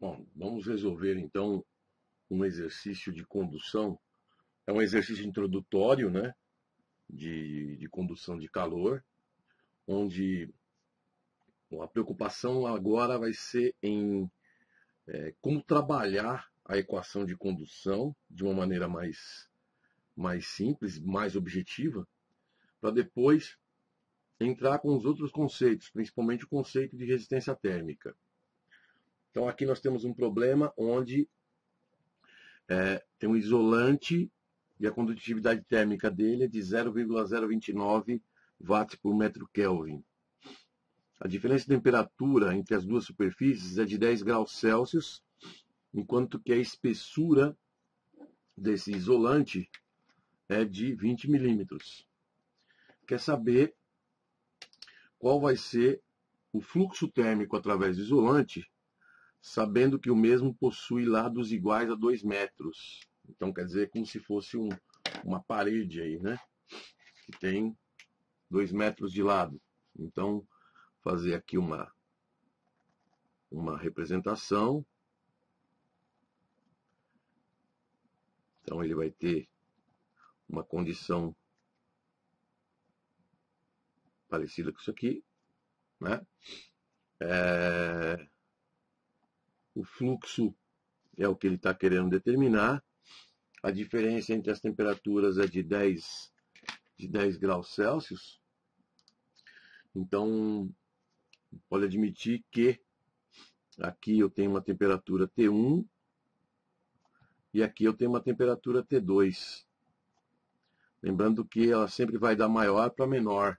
Bom, vamos resolver então um exercício de condução. É um exercício introdutório, né? De, de condução de calor, onde a preocupação agora vai ser em é, como trabalhar a equação de condução de uma maneira mais, mais simples, mais objetiva, para depois entrar com os outros conceitos, principalmente o conceito de resistência térmica. Então aqui nós temos um problema onde é, tem um isolante e a condutividade térmica dele é de 0,029 watts por metro Kelvin. A diferença de temperatura entre as duas superfícies é de 10 graus Celsius, enquanto que a espessura desse isolante é de 20 milímetros. Quer saber qual vai ser o fluxo térmico através do isolante sabendo que o mesmo possui lados iguais a 2 metros. Então quer dizer como se fosse um, uma parede aí, né? Que tem 2 metros de lado. Então, fazer aqui uma, uma representação. Então ele vai ter uma condição parecida com isso aqui, né? É... O fluxo é o que ele está querendo determinar. A diferença entre as temperaturas é de 10, de 10 graus Celsius. Então, pode admitir que aqui eu tenho uma temperatura T1 e aqui eu tenho uma temperatura T2. Lembrando que ela sempre vai da maior para menor.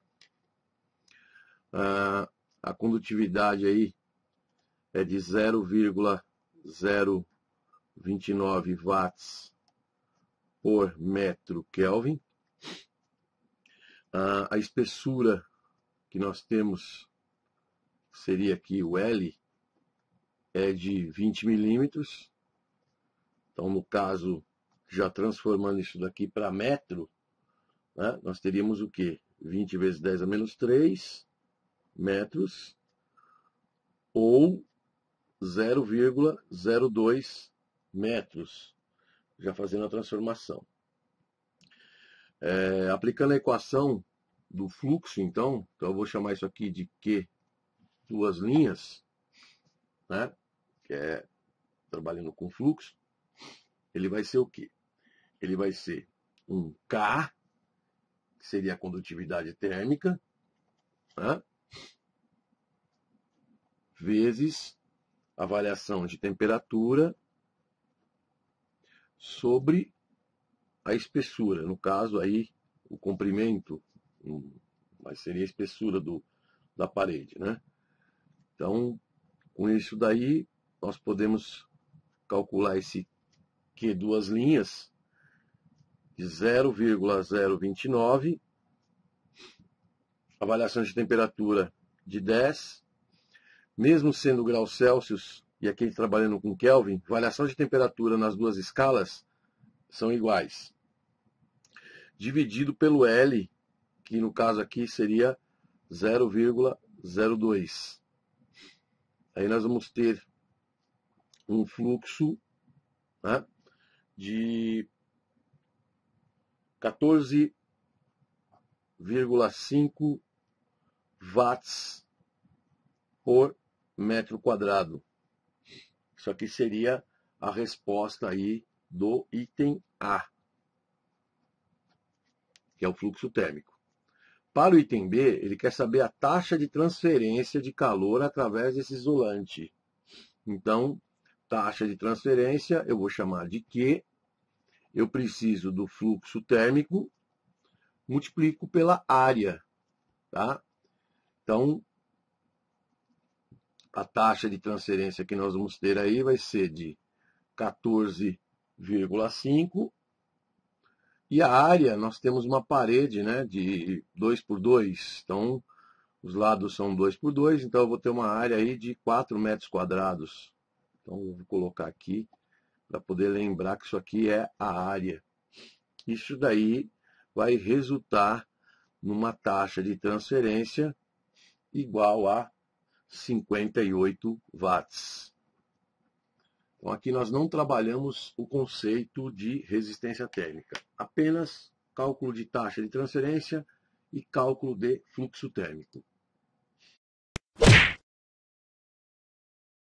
Ah, a condutividade aí é de 0,029 watts por metro Kelvin. Ah, a espessura que nós temos seria aqui o L, é de 20 milímetros. Então, no caso, já transformando isso daqui para metro, né, nós teríamos o quê? 20 vezes 10 a menos 3 metros, ou 0,02 metros, já fazendo a transformação. É, aplicando a equação do fluxo, então, então eu vou chamar isso aqui de Q duas linhas, né? Que é trabalhando com fluxo, ele vai ser o quê? Ele vai ser um K, que seria a condutividade térmica, né? vezes avaliação de temperatura sobre a espessura. No caso aí, o comprimento, mas seria a espessura do, da parede, né? Então, com isso daí, nós podemos calcular esse Q duas linhas de 0,029, avaliação de temperatura de 10 mesmo sendo graus Celsius e aqui trabalhando com Kelvin, variação de temperatura nas duas escalas são iguais. Dividido pelo L, que no caso aqui seria 0,02. Aí nós vamos ter um fluxo né, de 14,5 watts por metro quadrado. Isso aqui seria a resposta aí do item A, que é o fluxo térmico. Para o item B, ele quer saber a taxa de transferência de calor através desse isolante. Então, taxa de transferência eu vou chamar de Q. Eu preciso do fluxo térmico, multiplico pela área. Tá? Então, a taxa de transferência que nós vamos ter aí vai ser de 14,5 e a área, nós temos uma parede né, de 2 por 2. Então, os lados são 2 por 2, então eu vou ter uma área aí de 4 metros quadrados. Então, vou colocar aqui para poder lembrar que isso aqui é a área. Isso daí vai resultar numa taxa de transferência igual a 58 watts. Então aqui nós não trabalhamos o conceito de resistência térmica, apenas cálculo de taxa de transferência e cálculo de fluxo térmico.